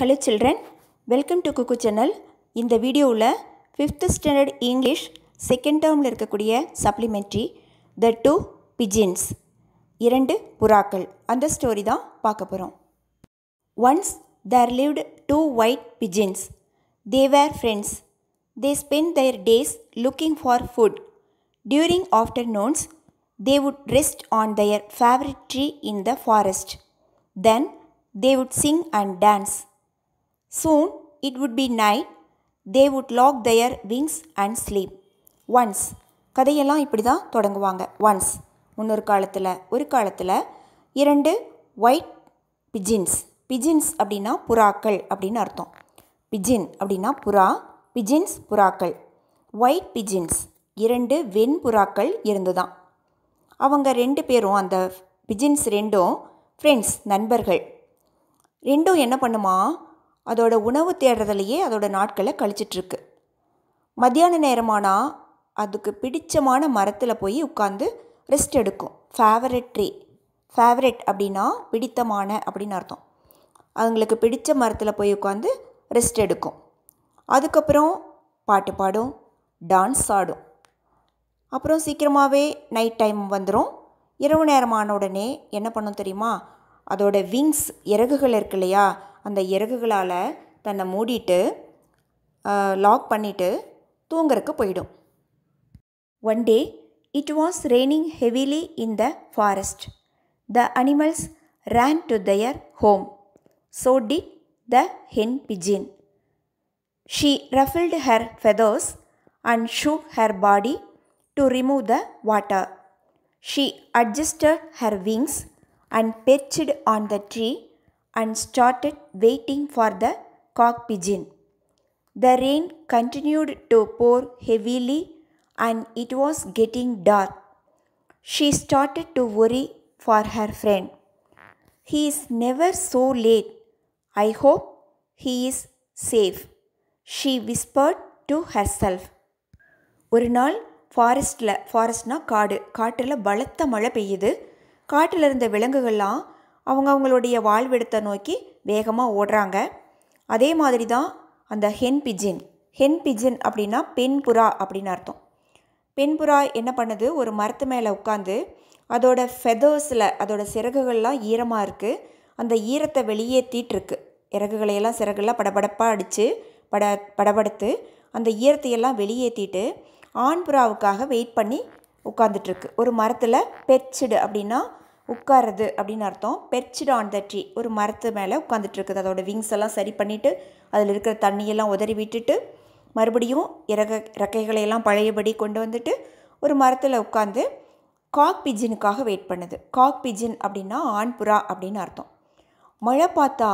Hello children welcome to Kukku channel இந்த வீடியோவில் fifth standard English second டேர்மில் இருக்கக்கூடிய சப்ளிமெண்ட்ரி த டூ பிஜின்ஸ் இரண்டு புறாக்கள் அந்த ஸ்டோரி தான் பார்க்க போகிறோம் once there lived two white pigeons they were friends they spend their days looking for food during afternoons they would rest on their favourite tree in the forest then they would sing and dance Soon it would be night. They would lock their wings and sleep once கதையெல்லாம் இப்படி தான் தொடங்குவாங்க once முன்னொரு காலத்தில் ஒரு காலத்தில் இரண்டு white pigeons pigeons அப்படின்னா புறாக்கள் அப்படின்னு அர்த்தம் பிஜின் அப்படின்னா புறா பிஜின்ஸ் புறாக்கள் ஒயிட் பிஜின்ஸ் இரண்டு வெண் புறாக்கள் இருந்துதான் அவங்க ரெண்டு பேரும் அந்த பிஜின்ஸ் ரெண்டும் ஃப்ரெண்ட்ஸ் நண்பர்கள் ரெண்டும் என்ன பண்ணுமா அதோட உணவு தேடுறதுலையே அதோட நாட்களை கழிச்சிட்ருக்கு மத்தியான நேரமானால் அதுக்கு பிடிச்சமான மரத்தில் போய் உட்காந்து ரெஸ்ட் எடுக்கும் ஃபேவரட் ட்ரீ ஃபேவரட் அப்படின்னா பிடித்தமான அப்படின்னு அர்த்தம் அவங்களுக்கு பிடித்த மரத்தில் போய் உட்காந்து ரெஸ்ட் எடுக்கும் அதுக்கப்புறம் பாட்டு பாடும் டான்ஸ் ஆடும் அப்புறம் சீக்கிரமாகவே நைட் டைம் வந்துடும் இரவு நேரமான உடனே என்ன பண்ணும் தெரியுமா அதோட விங்ஸ் இறகுகள் இருக்கு இல்லையா அந்த இறகுகளால் தன்னை மூடிட்டு லாக் பண்ணிவிட்டு தூங்குறக்கு போயிடும் one day it was raining heavily in the forest the animals ran to their home so did the hen pigeon she ruffled her feathers and shook her body to remove the water she adjusted her wings and perched on the tree and started waiting for the cock pigeon. The rain continued to pour heavily and it was getting dark. She started to worry for her friend. He is never so late. I hope he is safe, she whispered to herself. ஒரு நாள் ஃபாரஸ்டில் ஃபாரஸ்ட்னால் காடு காட்டில் பலத்த மழை பெய்யுது காட்டில் இருந்த விலங்குகள்லாம் அவங்க அவங்களுடைய வாழ்விடத்தை நோக்கி வேகமாக ஓடுறாங்க அதே மாதிரி தான் அந்த ஹென் பிஜின் ஹென் பிஜின் அப்படின்னா பெண் புறா அப்படின்னு அர்த்தம் பெண் புறா என்ன பண்ணுது ஒரு மரத்து மேலே உட்காந்து அதோட ஃபெதர்ஸில் அதோட சிறகுகள்லாம் ஈரமாக இருக்குது அந்த ஈரத்தை வெளியேற்றிட்டுருக்கு இறகுகளையெல்லாம் சிறகுலாம் படபடப்பாக அடித்து பட படபடுத்து அந்த ஈரத்தையெல்லாம் வெளியேற்றிட்டு ஆண் புறாவுக்காக வெயிட் பண்ணி உட்காந்துட்ருக்கு ஒரு மரத்தில் பெட்சிடு அப்படின்னா உட்காருது அப்படின்னு அர்த்தம் பெர்ச்சிட் ஆன் த ட்ரீ ஒரு மரத்து மேலே உட்காந்துட்ருக்குது அதோட விங்ஸ் எல்லாம் சரி பண்ணிவிட்டு அதில் இருக்கிற தண்ணியெல்லாம் உதறி விட்டுட்டு மறுபடியும் இறக இறக்கைகளையெல்லாம் பழையபடி கொண்டு வந்துட்டு ஒரு மரத்தில் உட்காந்து காக் பிஜினுக்காக வெயிட் பண்ணுது காக் பிஜின் அப்படின்னா ஆண் புறா அப்படின்னு அர்த்தம் மழை பார்த்தா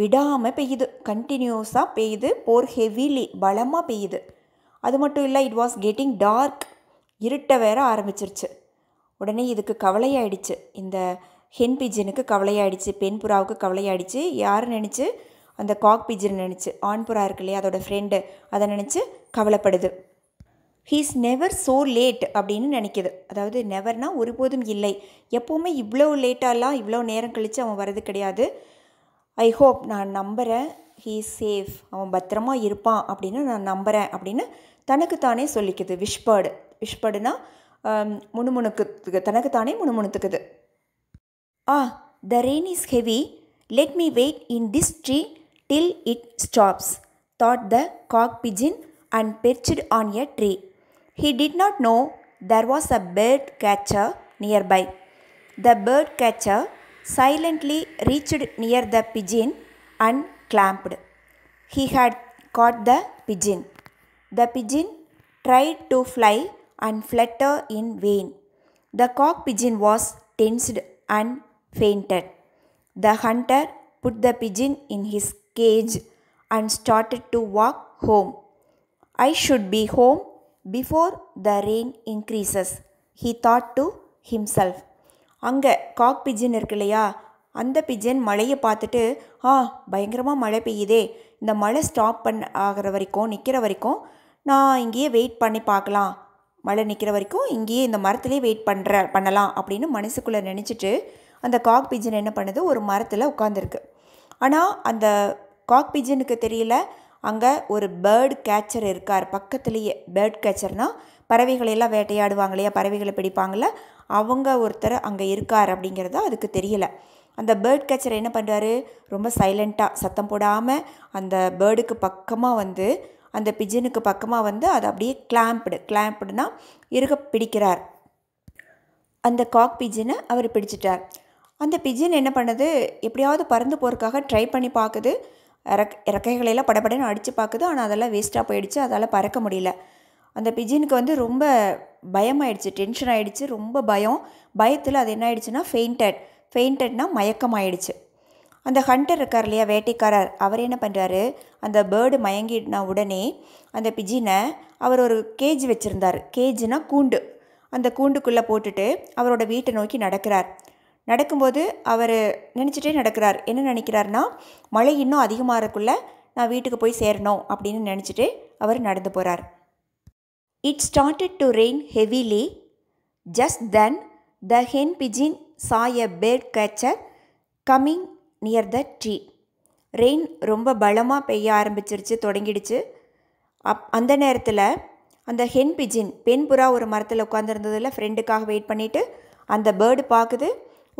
விடாமல் பெய்யுது கண்டினியூஸாக பெய்யுது போர் ஹெவிலி பலமாக பெய்யுது அது மட்டும் இல்லை இட் வாஸ் கெட்டிங் டார்க் இருட்டை வேற ஆரம்பிச்சிருச்சு உடனே இதுக்கு கவலையாயிடுச்சு இந்த ஹென் பிஜனுக்கு கவலையாயிடுச்சு பெண் புறாவுக்கு கவலையாயிடுச்சு யார் நினச்சி அந்த காக் பிஜன் நினச்சி ஆண் புறா இருக்கு இல்லையா அதோடய ஃப்ரெண்டு அதை நினச்சி கவலைப்படுது ஹீஸ் நெவர் ஸோ லேட் அப்படின்னு நினைக்கிது அதாவது நெவர்னால் ஒருபோதும் இல்லை எப்போவுமே இவ்வளோ லேட்டாலாம் இவ்வளோ நேரம் கழித்து அவன் வர்றது கிடையாது ஐ ஹோப் நான் நம்புகிறேன் ஹீ சேஃப் அவன் பத்திரமா இருப்பான் அப்படின்னு நான் நம்புகிறேன் அப்படின்னு தனக்கு தானே சொல்லிக்குது விஷ்பர்டு விஷ்பேர்டுனா முணுமுணுக்கு தனக்குத்தானே முணுமுணுத்துக்குது ஆ the rain is heavy let me wait in this tree till it stops that the cock pigeon and perched on a tree he did not know there was a bird catcher nearby the bird catcher silently reached near the pigeon and clamped he had caught the pigeon the pigeon tried to fly and flutter in vain. The cock pigeon was tensed and fainted. The hunter put the pigeon in his cage and started to walk home. I should be home before the rain increases, he thought to himself. அங்கே காக் பிஜின் இருக்கு இல்லையா அந்த pigeon மழையை பார்த்துட்டு ஆ பயங்கரமாக மழை பெய்யுதே இந்த மழை ஸ்டாப் பண்ண ஆகிற வரைக்கும் நிற்கிற வரைக்கும் நான் இங்கேயே வெயிட் பண்ணி பார்க்கலாம் மழை நிற்கிற வரைக்கும் இங்கேயே இந்த மரத்துலேயே வெயிட் பண்ணுற பண்ணலாம் அப்படின்னு மனசுக்குள்ளே நினச்சிட்டு அந்த காக் பிஜன் என்ன பண்ணுது ஒரு மரத்தில் உட்காந்துருக்கு ஆனால் அந்த காக் பிஜனுக்கு தெரியல அங்கே ஒரு பேர்டு கேச்சர் இருக்கார் பக்கத்துலேயே பேர்ட் கேச்சர்னால் பறவைகளையெல்லாம் வேட்டையாடுவாங்க இல்லையா பறவைகளை பிடிப்பாங்கள அவங்க ஒருத்தர் அங்கே இருக்கார் அப்படிங்கிறத அதுக்கு தெரியல அந்த பேர்ட் கேச்சர் என்ன பண்ணுறாரு ரொம்ப சைலண்ட்டாக சத்தம் போடாமல் அந்த பேர்டுக்கு பக்கமாக வந்து அந்த பிஜனுக்கு பக்கமாக வந்து அதை அப்படியே கிளாம்ப்டு கிளாம்ப்டுனா இருக்க பிடிக்கிறார் அந்த காக் பிஜனை அவர் பிடிச்சிட்டார் அந்த பிஜன் என்ன பண்ணுது எப்படியாவது பறந்து போகிறதுக்காக ட்ரை பண்ணி பார்க்குது இறக் இறக்கைகளையெல்லாம் படபடன்னு அடித்து பார்க்குது ஆனால் அதெல்லாம் வேஸ்ட்டாக போயிடுச்சு அதால் பறக்க முடியல அந்த பிஜினுக்கு வந்து ரொம்ப பயமாயிடுச்சு டென்ஷன் ஆகிடுச்சு ரொம்ப பயம் பயத்தில் அது என்ன ஆயிடுச்சுன்னா ஃபெயிண்டட் ஃபெயிண்டட்னா மயக்கம் ஆயிடுச்சு அந்த ஹண்டர் இருக்கார் இல்லையா வேட்டைக்காரர் அவர் என்ன பண்ணுறாரு அந்த பேர்டு மயங்கின உடனே அந்த பிஜினை அவர் ஒரு கேஜ் வச்சுருந்தார் கேஜ்னா கூண்டு அந்த கூண்டுக்குள்ளே போட்டுட்டு அவரோட வீட்டை நோக்கி நடக்கிறார் நடக்கும்போது அவர் நினச்சிட்டே நடக்கிறார் என்ன நினைக்கிறாருன்னா மழை இன்னும் அதிகமாக இருக்குள்ள நான் வீட்டுக்கு போய் சேரணும் அப்படின்னு நினச்சிட்டு அவர் நடந்து போகிறார் it started to rain heavily just then the hen pigeon saw a bird catcher coming near the tree rain ரொம்ப பலமாக பெய்ய ஆரம்பிச்சிருச்சு தொடங்கிடுச்சு அப் அந்த நேரத்தில் அந்த ஹென் பிஜின் பெண் புறா ஒரு மரத்தில் உட்காந்துருந்ததில் ஃப்ரெண்டுக்காக வெயிட் பண்ணிவிட்டு அந்த பேர்டு பார்க்குது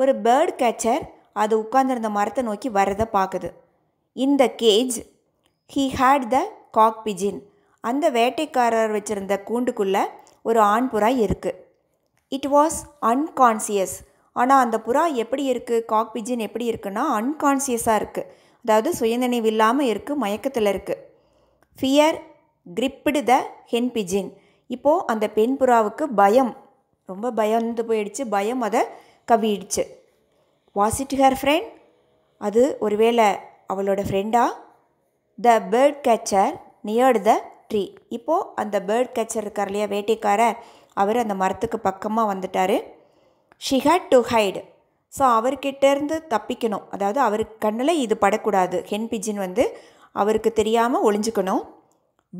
ஒரு பேர்டு கேச்சர் அது உட்காந்துருந்த மரத்தை நோக்கி வரதை பார்க்குது இந்த cage he had the cock pigeon அந்த வேட்டைக்காரர் வச்சுருந்த கூண்டுக்குள்ளே ஒரு ஆண் புறா இருக்குது இட் வாஸ் அன்கான்சியஸ் ஆனால் அந்த புறா எப்படி இருக்குது காக் பிஜின் எப்படி இருக்குன்னா அன்கான்சியஸாக இருக்குது அதாவது சுயநினைவு இல்லாமல் இருக்குது மயக்கத்தில் இருக்குது ஃபியர் கிரிப்பிடு த ஹென் பிஜின் இப்போது அந்த பெண் புறாவுக்கு பயம் ரொம்ப பயந்து போயிடுச்சு பயம் அதை கவிடுச்சு வாஸ் இட் ஹர் ஃப்ரெண்ட் அது ஒருவேளை அவளோட ஃப்ரெண்டாக the bird catcher neared the tree இப்போது அந்த பேர்ட் கேச்சர் இருக்கார் இல்லையா வேட்டைக்காரர் அவர் அந்த மரத்துக்கு பக்கமாக வந்துட்டார் she had to hide so அவர்கிட்டேருந்து தப்பிக்கணும் அதாவது அவர் கண்ணில் இது படக்கூடாது ஹென் பிஜின் வந்து அவருக்கு தெரியாமல் ஒளிஞ்சுக்கணும்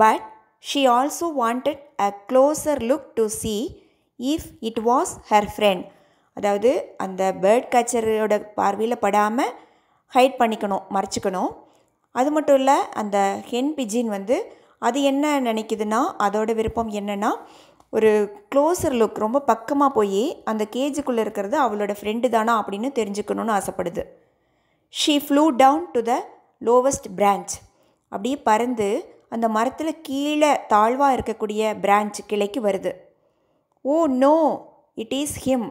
but she also wanted a closer look to see if it was her friend அதாவது அந்த பேர்ட் கேச்சரோட பார்வையில் படாமல் ஹைட் பண்ணிக்கணும் மறைச்சிக்கணும் அது மட்டும் இல்லை அந்த ஹென் பிஜின் வந்து அது என்ன நினைக்குதுன்னா அதோட விருப்பம் என்னென்னா ஒரு க்ளோஸர் லுக் ரொம்ப பக்கமாக போய் அந்த கேஜுக்குள்ளே இருக்கிறது அவளோட ஃப்ரெண்டு தானா அப்படின்னு தெரிஞ்சுக்கணும்னு ஆசைப்படுது she flew down to the lowest branch அப்படியே பறந்து அந்த மரத்தில் கீழே தாழ்வாக இருக்கக்கூடிய பிரான்ச் கிளைக்கு வருது oh no it is him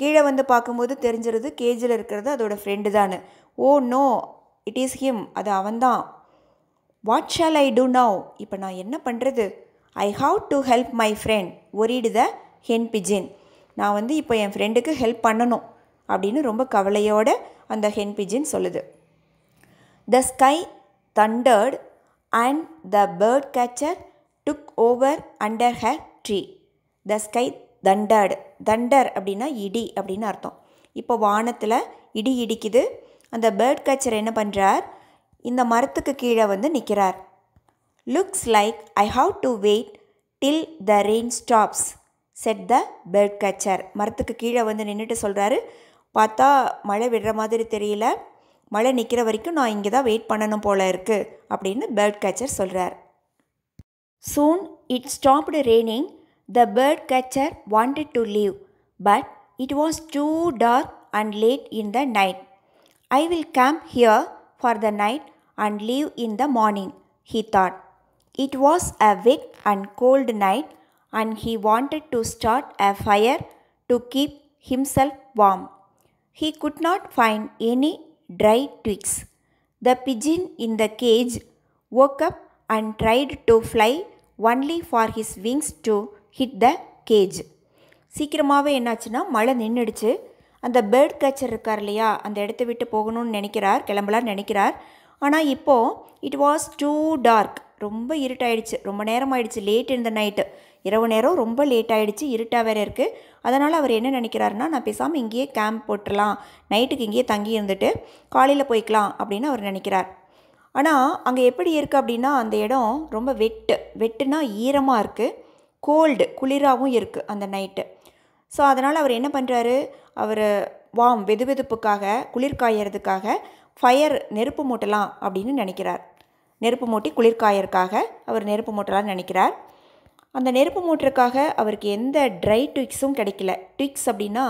கீழே வந்து பார்க்கும்போது தெரிஞ்சிருது கேஜில் இருக்கிறது அதோடய ஃப்ரெண்டு தானு oh no it is him அது அவன்தான் what shall I do now இப்போ நான் என்ன பண்ணுறது I have to help my friend worried the hen pigeon நான் வந்து இப்போ என் ஃப்ரெண்டுக்கு ஹெல்ப் பண்ணணும் அப்படின்னு ரொம்ப கவலையோடு அந்த ஹென் பிஜின் சொல்லுது the sky thundered and the bird catcher took over under her tree the sky thundered thunder அப்படின்னா இடி அப்படின்னு அர்த்தம் இப்போ வானத்தில் இடி இடிக்குது அந்த பேர்ட் கேச்சர் என்ன பண்ணுறார் இந்த மரத்துக்கு கீழே வந்து நிற்கிறார் looks like I have to wait till the rain stops said the bird catcher. மரத்துக்கு கீழே வந்து நின்றுட்டு சொல்கிறாரு பார்த்தா மழை விடுற மாதிரி தெரியல மழை நிற்கிற வரைக்கும் நான் இங்கே தான் வெயிட் பண்ணணும் போல இருக்குது அப்படின்னு பேர்ட் கேச்சர் சொல்கிறார் soon it stopped raining the bird catcher wanted to leave but it was too dark and late in the night I will camp here for the night and leave in the morning he thought It was a wet and cold night and he wanted to start a fire to keep himself warm. He could not find any dry twigs. The pigeon in the cage woke up and tried to fly only for his wings to hit the cage. சீக்கிரமாகவே என்னாச்சுன்னா மழை நின்றுடுச்சு அந்த bird catcher இருக்கார் இல்லையா அந்த இடத்த விட்டு போகணும்னு நினைக்கிறார் கிளம்பலான்னு நினைக்கிறார் ஆனால் இப்போது இட் வாஸ் டூ டார்க் ரொம்ப இருட்டாயிடுச்சு ரொம்ப நேரம் ஆயிடுச்சு லேட் இந்த நைட்டு இரவு நேரம் ரொம்ப லேட் ஆகிடுச்சு இருட்டாக வேறு இருக்குது அதனால் அவர் என்ன நினைக்கிறாருன்னா நான் பேசாமல் இங்கேயே கேம்ப் போட்டுடலாம் நைட்டுக்கு இங்கேயே தங்கி இருந்துட்டு காலையில் போய்க்கலாம் அப்படின்னு அவர் நினைக்கிறார் ஆனால் அங்கே எப்படி இருக்குது அப்படின்னா அந்த இடம் ரொம்ப வெட்டு வெட்டுனா ஈரமாக இருக்குது கோல்டு குளிராகவும் இருக்குது அந்த நைட்டு ஸோ அதனால் அவர் என்ன பண்ணுறாரு அவர் வாம் வெதுவெதுப்புக்காக குளிர்காயறதுக்காக ஃபயர் நெருப்பு மூட்டலாம் அப்படின்னு நினைக்கிறார் நெருப்பு மூட்டி குளிர்காயற்காக அவர் நெருப்பு மூட்டலாம் நினைக்கிறார் அந்த நெருப்பு மூட்டுறக்காக அவருக்கு எந்த ட்ரை ட்விக்ஸும் கிடைக்கல ட்விக்ஸ் அப்படின்னா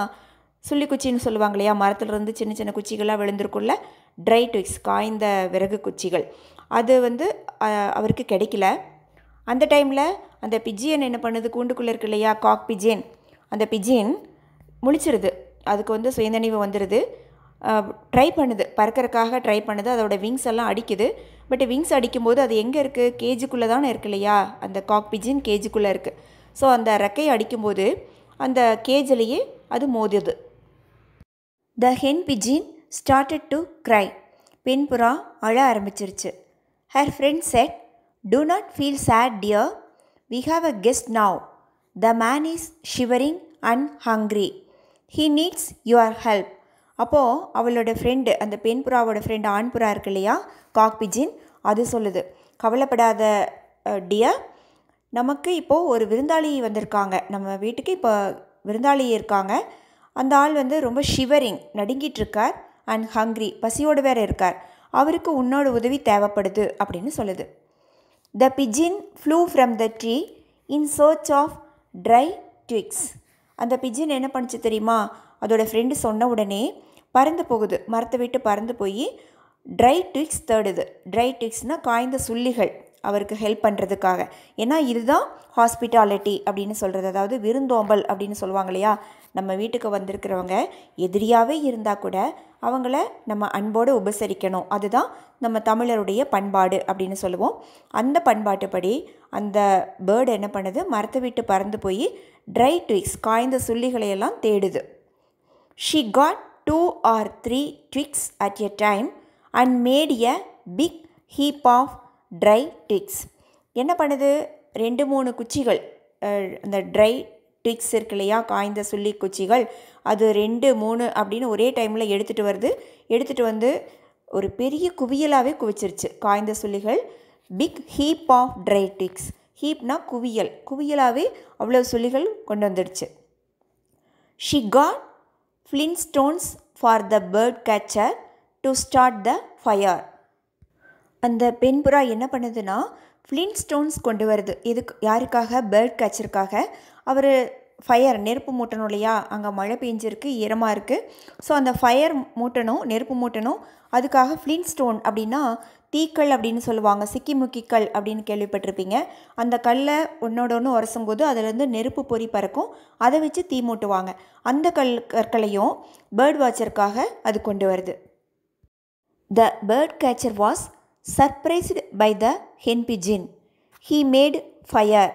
சுள்ளி குச்சின்னு சொல்லுவாங்க இல்லையா இருந்து சின்ன சின்ன குச்சிகள்லாம் விழுந்திருக்குள்ள ட்ரை ட்விக்ஸ் காய்ந்த விறகு குச்சிகள் அது வந்து அவருக்கு கிடைக்கல அந்த டைமில் அந்த பிஜியன் என்ன பண்ணுது கூண்டுக்குள்ளே இருக்கு இல்லையா காக் பிஜியன் அந்த பிஜியன் முழிச்சிருது அதுக்கு வந்து சுயநினைவு வந்துடுது ட்ரை பண்ணுது பறக்கிறதுக்காக ட்ரை பண்ணுது அதோடய விங்ஸ் எல்லாம் அடிக்குது பட் விங்ஸ் அடிக்கும்போது அது எங்கே இருக்குது கேஜுக்குள்ளே தானே இருக்கு இல்லையா அந்த காக் பிஜின் கேஜுக்குள்ளே இருக்குது ஸோ அந்த ரெக்கையை அடிக்கும்போது அந்த கேஜிலேயே அது மோதியது the hen pigeon started to cry பெண் புறா அழ ஆரம்பிச்சிருச்சு her friend said do not feel sad dear we have a guest now the man is shivering and hungry he needs your help அப்போது அவளோட ஃப்ரெண்டு அந்த பெண் புறாவோட ஃப்ரெண்டு ஆண் புறா இருக்கு இல்லையா காக்பிஜின் அது சொல்லுது கவலைப்படாத டியர் நமக்கு இப்போது ஒரு விருந்தாளி வந்திருக்காங்க நம்ம வீட்டுக்கு இப்போ விருந்தாளி இருக்காங்க அந்த ஆள் வந்து ரொம்ப ஷிவரிங் நடுங்கிட்டு இருக்கார் அண்ட் ஹங்க்ரி பசியோடு வேற இருக்கார் அவருக்கு உன்னோட உதவி தேவைப்படுது அப்படின்னு சொல்லுது the pigeon flew from the tree in search of dry twigs அந்த பிஜின் என்ன பண்ணிச்சு தெரியுமா அதோடய ஃப்ரெண்டு சொன்ன உடனே பறந்து போகுது மரத்தை விட்டு பறந்து போய் ட்ரை ட்விக்ஸ் தேடுது ட்ரை ட்விக்ஸ்னால் காய்ந்த சுள்ளிகள் அவருக்கு ஹெல்ப் பண்ணுறதுக்காக ஏன்னா இதுதான் ஹாஸ்பிட்டாலிட்டி அப்படின்னு சொல்கிறது அதாவது விருந்தோம்பல் அப்படின்னு சொல்லுவாங்க இல்லையா நம்ம வீட்டுக்கு வந்திருக்கிறவங்க எதிரியாகவே இருந்தால் கூட அவங்கள நம்ம அன்போடு உபசரிக்கணும் அதுதான் நம்ம தமிழருடைய பண்பாடு அப்படின்னு சொல்லுவோம் அந்த பண்பாட்டுப்படி அந்த பேர்டு என்ன பண்ணுது மரத்தை விட்டு பறந்து போய் ட்ரை ட்விக்ஸ் காய்ந்த சுள்ளிகளையெல்லாம் தேடுது she got two or three twigs at a time and made a big heap of dry twigs. என்ன பண்ணுது ரெண்டு மூணு குச்சிகள் அந்த ட்ரை ட்விக்ஸ் இருக்கு இல்லையா காய்ந்த சொல்லி குச்சிகள் அது ரெண்டு மூணு அப்படின்னு ஒரே டைமில் எடுத்துகிட்டு வருது எடுத்துகிட்டு வந்து ஒரு பெரிய குவியலாகவே குவிச்சிருச்சு காய்ந்த சொல்லிகள் big heap of dry twigs ஹீப்னா குவியல் குவியலாகவே அவ்வளோ சொல்லிகள் கொண்டு வந்துடுச்சு she got flintstones for the bird catcher to start the fire அந்த பெண் புறா என்ன பண்ணுதுன்னா ஃப்ளின்ஸ்டோன்ஸ் கொண்டு வருது எதுக்கு யாருக்காக பேர்ட் கேச்சருக்காக அவர் ஃபயர் நெருப்பு மூட்டணும் இல்லையா அங்கே மழை பெஞ்சிருக்கு ஈரமாக இருக்குது ஸோ அந்த ஃபயர் மூட்டணும் நெருப்பு மூட்டணும் அதுக்காக ஃப்ளின் ஸ்டோன் அப்படின்னா தீக்கல் அப்படின்னு சொல்லுவாங்க சிக்கிமுக்கி கல் அப்படின்னு கேள்விப்பட்டிருப்பீங்க அந்த கல்லை ஒன்னோட ஒன்று உரசும் போது அதுலேருந்து நெருப்பு பொறி பறக்கும் அதை வச்சு தீ மூட்டுவாங்க அந்த கல் கற்களையும் பேர்ட் வாட்சருக்காக அது கொண்டு வருது the bird catcher was surprised by the hen pigeon he made fire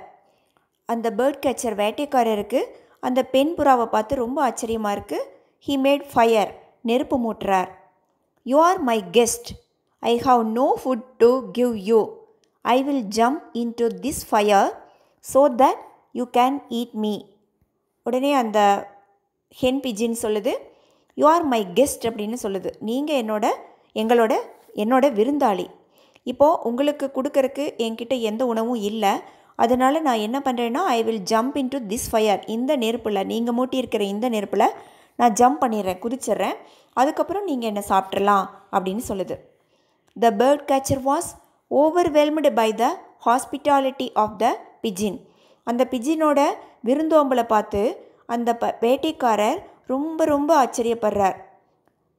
அந்த பேர்ட் கேச்சர் வேட்டைக்காரருக்கு அந்த பெண் புறாவை பார்த்து ரொம்ப ஆச்சரியமாக இருக்குது ஹீ மேட் ஃபயர் நெருப்பு மூட்டுறார் You are my guest. I have no food to give you. I will jump into this fire so that you can eat me உடனே அந்த ஹென் பிஜின் சொல்லுது யூ ஆர் மை கெஸ்ட் அப்படின்னு சொல்லுது நீங்கள் என்னோட எங்களோட என்னோட விருந்தாளி இப்போது உங்களுக்கு கொடுக்கறக்கு என்கிட்ட எந்த உணவும் இல்லை அதனால் நான் என்ன பண்ணுறேன்னா I will jump into this fire இந்த நெருப்பில் நீங்கள் மூட்டியிருக்கிற இந்த நெருப்பில் நான் ஜம்ப் பண்ணிடுறேன் குதிச்சிட்றேன் அதுக்கப்புறம் நீங்கள் என்னை சாப்பிட்றலாம் அப்படின்னு சொல்லுது the bird catcher was overwhelmed by the hospitality of the pigeon அந்த பிஜினோட விருந்தோம்பலை பார்த்து அந்த ப வேட்டைக்காரர் ரொம்ப ரொம்ப ஆச்சரியப்படுறார்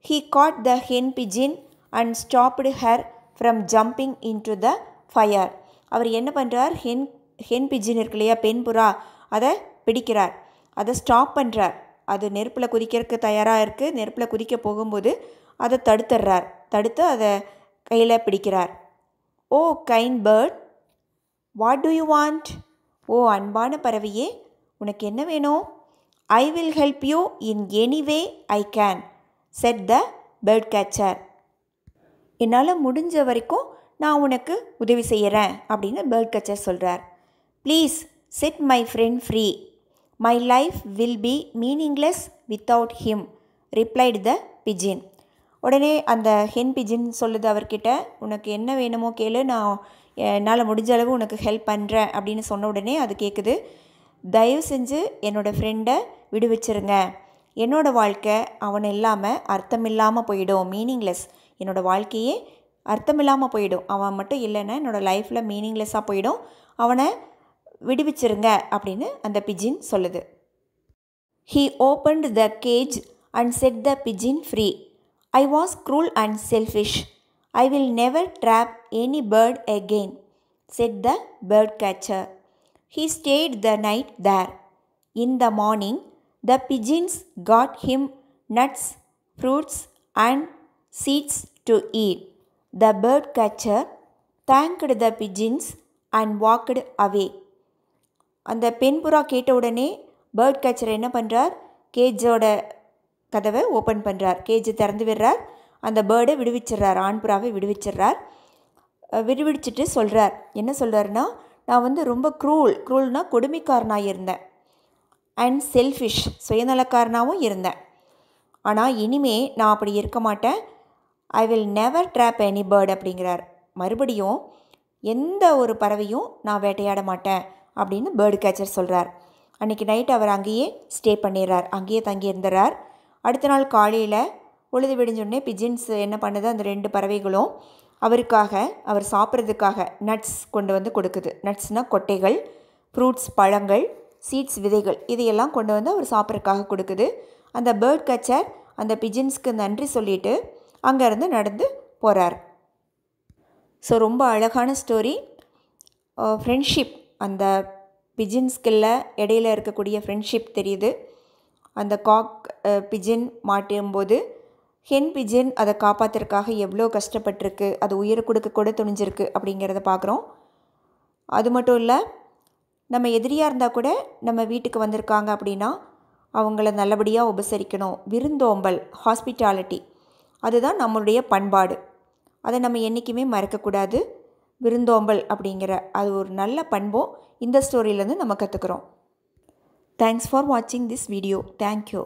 he caught the hen pigeon and stopped her from jumping into the fire அவர் என்ன பண்ணுறார் ஹென் ஹென் பிஜின் இருக்கு இல்லையா பெண் புறா அதை பிடிக்கிறார் அதை ஸ்டாப் பண்ணுறார் அது நெருப்பில் குதிக்கிறதுக்கு தயாராக இருக்குது நெருப்பில் குதிக்க போகும்போது அதை தடுத்துடுறார் தடுத்து அதை கையில் பிடிக்கிறார் oh kind bird what do you want ஓ அன்பான பறவையே உனக்கு என்ன வேணும் I will help you in any way I can said the bird catcher என்னால் முடிஞ்ச வரைக்கும் நான் உனக்கு உதவி செய்கிறேன் அப்படின்னு பேர்ட் கேச்சர் சொல்கிறார் please set my friend free my life will be meaningless without him replied the pigeon உடனே அந்த ஹென் பிஜின் சொல்லுது அவர்கிட்ட உனக்கு என்ன வேணுமோ கேளு நான் என்னால் முடிஞ்ச அளவு உனக்கு ஹெல்ப் பண்ணுறேன் அப்படின்னு சொன்ன உடனே அது கேட்குது தயவு செஞ்சு என்னோடய ஃப்ரெண்டை விடுவிச்சிருங்க என்னோடய வாழ்க்கை அவன் இல்லாமல் அர்த்தம் இல்லாமல் போயிடும் மீனிங்லெஸ் என்னோடய வாழ்க்கையே அர்த்தம் இல்லாமல் போயிடும் அவன் மட்டும் இல்லைன்னா என்னோடய லைஃப்பில் மீனிங்லெஸ்ஸாக போயிடும் அவனை விடுவிச்சிருங்க அப்படின்னு அந்த பிஜின் சொல்லுது he opened the cage and set the pigeon free I was cruel and selfish I will never trap any bird again said the bird catcher he stayed the night there in the morning the pigeons got him nuts fruits and seeds to eat the bird catcher thanked the pigeons and walked away அந்த பெண் புறா கேட்ட உடனே bird catcher என்ன பண்ணுறார் கேஜோட கதவை open பண்ணுறார் கேஜை திறந்து விடுறார் அந்த பேர்டை விடுவிச்சிட்றார் ஆண் புறாவை விடுவிச்சிடுறார் விடுவிச்சிட்டு சொல்கிறார் என்ன சொல்கிறாருன்னா நான் வந்து ரொம்ப க்ரூல் க்ரூல்னால் கொடுமைக்காரனாக இருந்தேன் அண்ட் செல்ஃபிஷ் சுயநலக்காரனாகவும் இருந்தேன் ஆனால் இனிமே நான் அப்படி இருக்க மாட்டேன் I will never trap any bird அப்படிங்கிறார் மறுபடியும் எந்த ஒரு பறவையும் நான் வேட்டையாட மாட்டேன் அப்படின்னு பேர்டு கேச்சர் சொல்கிறார் அன்றைக்கி நைட் அவர் அங்கேயே ஸ்டே பண்ணிடுறார் அங்கேயே தங்கியிருந்துறார் அடுத்த நாள் காலையில் பொழுது விடிஞ்சோடனே பிஜின்ஸ் என்ன பண்ணுது அந்த ரெண்டு பறவைகளும் அவருக்காக அவர் சாப்பிட்றதுக்காக நட்ஸ் கொண்டு வந்து கொடுக்குது நட்ஸ்னால் கொட்டைகள் ஃப்ரூட்ஸ் பழங்கள் சீட்ஸ் விதைகள் இதையெல்லாம் கொண்டு வந்து அவர் சாப்பிட்றதுக்காக கொடுக்குது அந்த பேர்ட் கச்சர் அந்த பிஜின்ஸ்க்கு நன்றி சொல்லிவிட்டு அங்கேருந்து நடந்து போகிறார் ஸோ ரொம்ப அழகான ஸ்டோரி ஃப்ரெண்ட்ஷிப் அந்த பிஜின் ஸ்கில்ல இடையில இருக்கக்கூடிய ஃப்ரெண்ட்ஷிப் தெரியுது அந்த காக் பிஜின் மாட்டும்போது ஹென் பிஜின் அதை காப்பாற்றுறதுக்காக எவ்வளோ கஷ்டப்பட்டிருக்கு அது உயிரை கொடுக்க கூட துணிஞ்சிருக்கு அப்படிங்கிறத பார்க்குறோம் அது மட்டும் இல்லை நம்ம எதிரியாக இருந்தால் கூட நம்ம வீட்டுக்கு வந்திருக்காங்க அப்படின்னா அவங்கள நல்லபடியாக உபசரிக்கணும் விருந்தோம்பல் ஹாஸ்பிட்டாலிட்டி அதுதான் நம்மளுடைய பண்பாடு அதை நம்ம என்றைக்குமே மறக்கக்கூடாது விருந்தோம்பல் அப்படிங்கிற அது ஒரு நல்ல பண்பும் இந்த ஸ்டோரியிலேருந்து நம்ம கற்றுக்குறோம் தேங்க்ஸ் ஃபார் வாட்சிங் திஸ் வீடியோ தேங்க்யூ